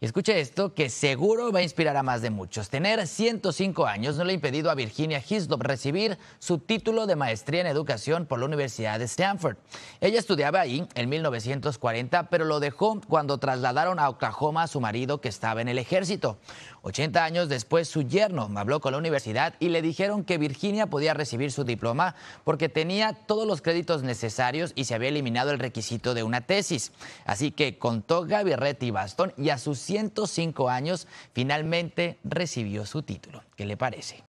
Y escuche esto que seguro va a inspirar a más de muchos. Tener 105 años no le ha impedido a Virginia Hislop recibir su título de maestría en educación por la Universidad de Stanford. Ella estudiaba ahí en 1940, pero lo dejó cuando trasladaron a Oklahoma a su marido que estaba en el ejército. 80 años después, su yerno habló con la universidad y le dijeron que Virginia podía recibir su diploma porque tenía todos los créditos necesarios y se había eliminado el requisito de una tesis. Así que contó Gaby y Bastón y a sus 105 años, finalmente recibió su título. ¿Qué le parece?